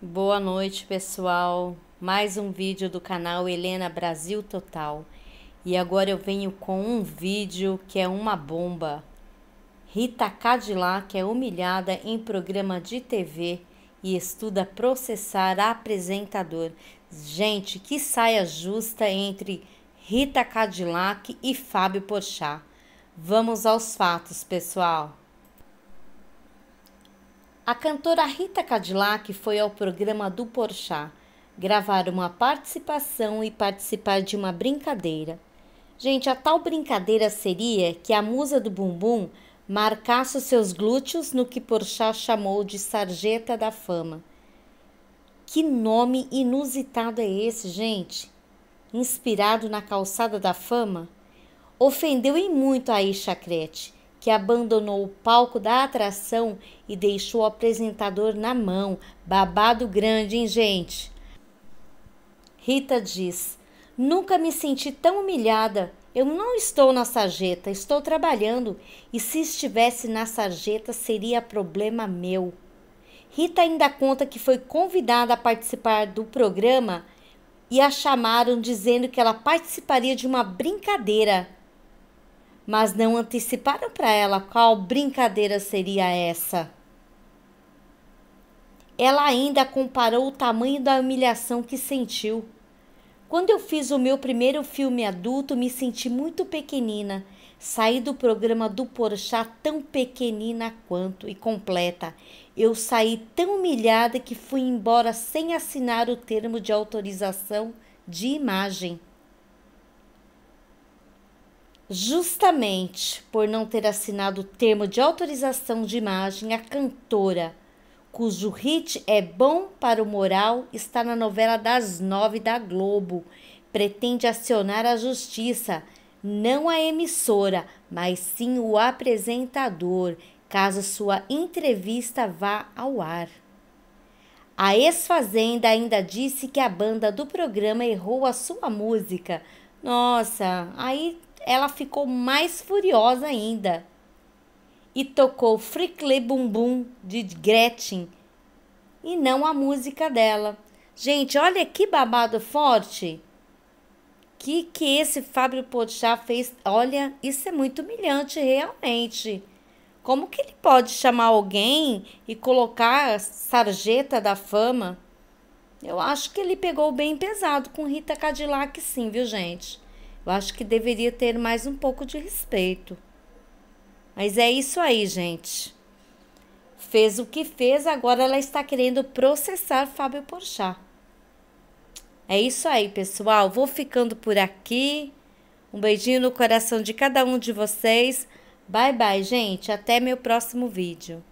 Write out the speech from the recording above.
Boa noite, pessoal. Mais um vídeo do canal Helena Brasil Total. E agora eu venho com um vídeo que é uma bomba. Rita Cadillac é humilhada em programa de TV e estuda processar apresentador. Gente, que saia justa entre Rita Cadillac e Fábio Porchat. Vamos aos fatos, pessoal. A cantora Rita Cadillac foi ao programa do Porchat gravar uma participação e participar de uma brincadeira. Gente, a tal brincadeira seria que a musa do bumbum marcasse os seus glúteos no que Porchat chamou de sarjeta da fama. Que nome inusitado é esse, gente? Inspirado na calçada da fama? Ofendeu em muito a Isha que abandonou o palco da atração e deixou o apresentador na mão. Babado grande, hein, gente? Rita diz: Nunca me senti tão humilhada. Eu não estou na sarjeta, estou trabalhando. E se estivesse na sarjeta, seria problema meu. Rita ainda conta que foi convidada a participar do programa e a chamaram dizendo que ela participaria de uma brincadeira mas não anteciparam para ela qual brincadeira seria essa. Ela ainda comparou o tamanho da humilhação que sentiu. Quando eu fiz o meu primeiro filme adulto, me senti muito pequenina. Saí do programa do Porchat tão pequenina quanto e completa. Eu saí tão humilhada que fui embora sem assinar o termo de autorização de imagem justamente por não ter assinado o termo de autorização de imagem, a cantora, cujo hit é bom para o moral, está na novela das nove da Globo. Pretende acionar a justiça, não a emissora, mas sim o apresentador, caso sua entrevista vá ao ar. A ex-fazenda ainda disse que a banda do programa errou a sua música. Nossa, aí ela ficou mais furiosa ainda e tocou Frickle Bum Bum de Gretchen e não a música dela. Gente, olha que babado forte! Que que esse Fábio Pochá fez? Olha, isso é muito humilhante realmente. Como que ele pode chamar alguém e colocar a sarjeta da fama? Eu acho que ele pegou bem pesado com Rita Cadillac, sim, viu, gente? Eu acho que deveria ter mais um pouco de respeito. Mas é isso aí, gente. Fez o que fez, agora ela está querendo processar Fábio Porchat. É isso aí, pessoal. Vou ficando por aqui. Um beijinho no coração de cada um de vocês. Bye, bye, gente. Até meu próximo vídeo.